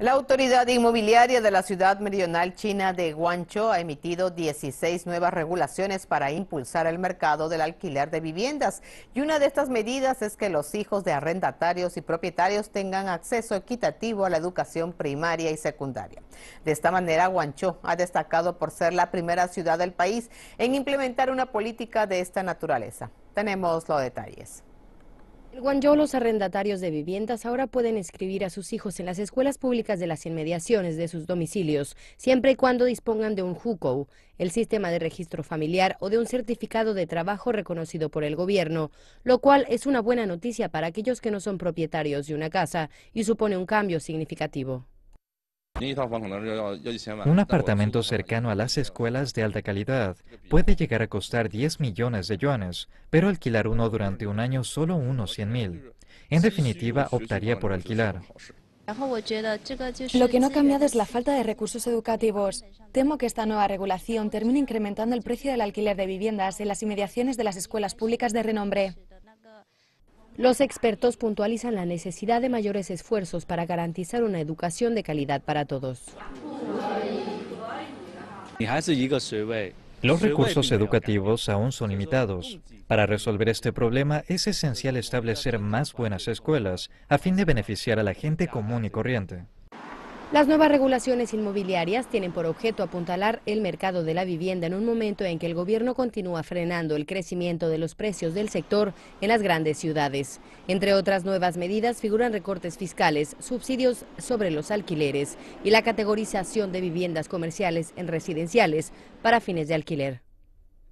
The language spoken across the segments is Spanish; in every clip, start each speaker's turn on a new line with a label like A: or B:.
A: La autoridad inmobiliaria de la ciudad meridional china de Guangzhou ha emitido 16 nuevas regulaciones para impulsar el mercado del alquiler de viviendas y una de estas medidas es que los hijos de arrendatarios y propietarios tengan acceso equitativo a la educación primaria y secundaria. De esta manera, Guangzhou ha destacado por ser la primera ciudad del país en implementar una política de esta naturaleza. Tenemos los detalles.
B: Guanajuato los arrendatarios de viviendas ahora pueden escribir a sus hijos en las escuelas públicas de las inmediaciones de sus domicilios, siempre y cuando dispongan de un hukou, el sistema de registro familiar o de un certificado de trabajo reconocido por el gobierno, lo cual es una buena noticia para aquellos que no son propietarios de una casa y supone un cambio significativo.
A: Un apartamento
C: cercano a las escuelas de alta calidad puede llegar a costar 10 millones de yuanes, pero alquilar uno durante un año solo unos 100 mil. En definitiva, optaría por alquilar.
B: Lo que no ha cambiado es la falta de recursos educativos. Temo que esta nueva regulación termine incrementando el precio del alquiler de viviendas en las inmediaciones de las escuelas públicas de renombre. Los expertos puntualizan la necesidad de mayores esfuerzos para garantizar una educación de calidad para todos.
C: Los recursos educativos aún son limitados. Para resolver este problema es esencial establecer más buenas escuelas a fin de beneficiar a la gente común y corriente.
B: Las nuevas regulaciones inmobiliarias tienen por objeto apuntalar el mercado de la vivienda en un momento en que el gobierno continúa frenando el crecimiento de los precios del sector en las grandes ciudades. Entre otras nuevas medidas figuran recortes fiscales, subsidios sobre los alquileres y la categorización de viviendas comerciales en residenciales para fines de alquiler.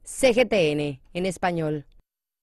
B: CGTN en español.